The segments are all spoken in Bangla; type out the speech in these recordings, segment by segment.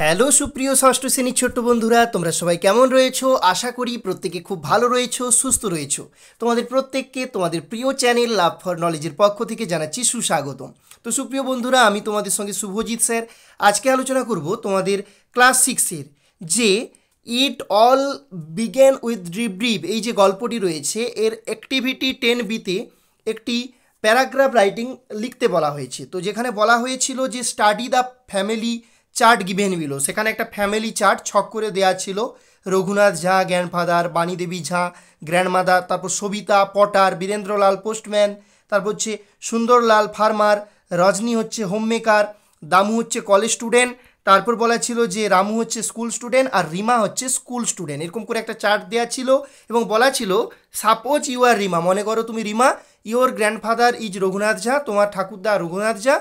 হ্যালো সুপ্রিয় ষষ্ঠ শ্রেণীর ছোট্ট বন্ধুরা তোমরা সবাই কেমন রয়েছো আশা করি প্রত্যেকে খুব ভালো রয়েছো সুস্থ রয়েছো তোমাদের প্রত্যেককে তোমাদের প্রিয় চ্যানেল লাভ ফর নলেজের পক্ষ থেকে জানাচ্ছি সুস্বাগতম তো সুপ্রিয় বন্ধুরা আমি তোমাদের সঙ্গে শুভজিৎ স্যার আজকে আলোচনা করব তোমাদের ক্লাস সিক্সের যে ইট অল বিজ্ঞান উইথ রিব্রিভ এই যে গল্পটি রয়েছে এর অ্যাক্টিভিটি টেন বিতে একটি প্যারাগ্রাফ রাইটিং লিখতে বলা হয়েছে তো যেখানে বলা হয়েছিল যে study the family chart given below সেখানে একটা ফ্যামিলি চার্ট ছক করে দেওয়া ছিল রঘুনাথ ঝা গ্র্যান্ডফাদার বাণীদেবী ঝা গ্র্যান্ডমাদার তারপর সবিতা পটার বীরেন্দ্রলাল পোস্টম্যান তারপর হচ্ছে সুন্দরলাল ফার্মার রজনী হচ্ছে হোম মেকার দামু হচ্ছে কলেজ স্টুডেন্ট তারপর বলা ছিল যে রামু হচ্ছে স্কুল স্টুডেন্ট আর রিমা হচ্ছে স্কুল স্টুডেন্ট এরকম করে একটা চার্ট দেওয়া ছিল এবং বলা ছিল সাপোজ ইউ আর রিমা মনে করো তুমি Rima your grandfather is Raghunath Jha তোমার ঠাকুরদা Raghunath Jha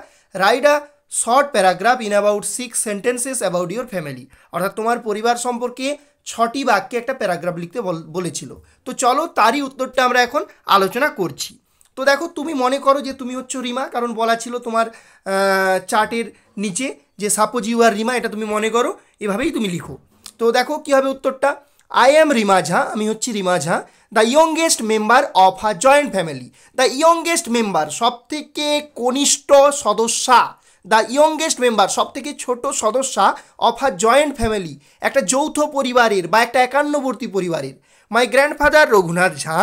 write a short paragraph in about six sentences about your family অর্থাৎ তোমার পরিবার সম্পর্কে ছটি বাক্যে একটা প্যারাগ্রাফ লিখতে বলেছিল তো চলো তারই উত্তরটা আমরা এখন আলোচনা করছি তো দেখো তুমি মনে করো যে তুমি হচ্ছ রিমা কারণ বলা ছিল তোমার চার্টের নিচে যে সাপোজ ইউ আর রিমা এটা তুমি মনে করো এভাবেই তুমি লিখো তো দেখো কী হবে উত্তরটা আই অ্যাম রিমা ঝা আমি হচ্ছি Rima Jha the youngest member of a joint family the youngest member সবথেকে কনিষ্ঠ সদস্যা দ্য ইয়ংগেস্ট মেম্বার সব থেকে ছোটো সদস্যা অফ আ জয়েন্ট ফ্যামিলি একটা যৌথ পরিবারের বা একটা একান্নবর্তী পরিবারের my grandfather Raghunath Jha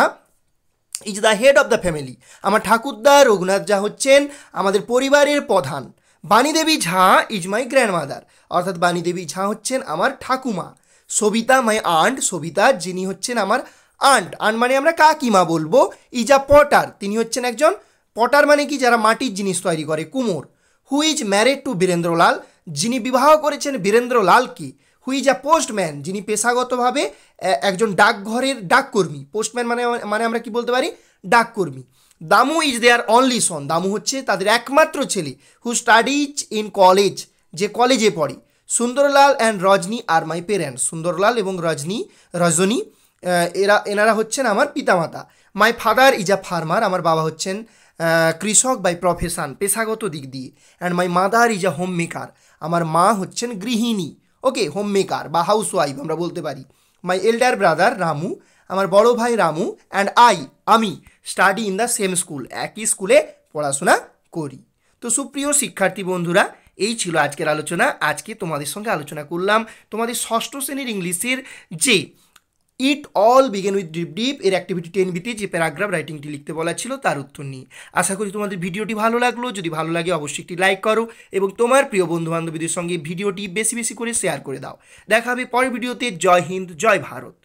is the head of the family আমার ঠাকুরদা রঘুনাথ ঝা হচ্ছেন আমাদের পরিবারের প্রধান বাণীদেবী ঝা ইজ মাই গ্র্যান্ডমাদার অর্থাৎ বাণীদেবী ঝা হচ্ছেন আমার ঠাকুমা সবিতা মাই আন্ট সবিতা যিনি হচ্ছেন আমার আন্ট আন্ট মানে আমরা কাকিমা বলবো ইজ আ পটার তিনি হচ্ছেন একজন পটার মানে কি যারা মাটির জিনিস তৈরি করে কুমোর who is married to Birendralal যিনি বিবাহ করেছেন বীরেন্দ্রলাল কি হু ইজ আ পোস্টম্যান যিনি পেশাগতভাবে একজন ডাকঘরের ডাককর্মী পোস্টম্যান মানে মানে আমরা কি বলতে পারি ডাককর্মী দামু ইজ দেয়ার অনলি সন দামু হচ্ছে তাদের একমাত্র ছেলে হু স্টাডিজ ইন কলেজ যে কলেজে পড়ে সুন্দরলাল অ্যান্ড রজনী আর মাই পেরেন্টস সুন্দরলাল এবং রজনী রজনী এরা এনারা হচ্ছেন আমার পিতামাতা my father is a farmer আমার বাবা হচ্ছেন কৃষক বাই প্রফেশন পেশাগত দিক দিয়ে and my mother is a home maker আমার মা হচ্ছেন গৃহিণী ওকে হোম মেকার বা হাউস ওয়াইফ আমরা বলতে পারি মাই এল্ডার ব্রাদার রামু আমার বড় ভাই রামু অ্যান্ড আই আমি study in the same school একই স্কুলে পড়াশোনা করি তো সুপ্রিয় শিক্ষার্থী বন্ধুরা এই ছিল আজকের আলোচনা আজকে তোমাদের সঙ্গে আলোচনা করলাম তোমাদের ষষ্ঠ শ্রেণীর ইংলিশের যে it all begin with deep deep এর অ্যাক্টিভিটি টেন বিতে যে প্যারাগ্রাফ রাইটিংটি লিখতে বলা ছিল তার উত্তর নিয়ে আশা করি তোমাদের ভিডিওটি ভালো লাগলো যদি ভালো লাগে অবশ্যই একটি লাইক করো এবং তোমার প্রিয় বন্ধু বান্ধবীদের সঙ্গে ভিডিওটি বেশি বেশি করে শেয়ার করে দাও দেখা হবে পরের ভিডিওতে জয় হিন্দ জয় ভারত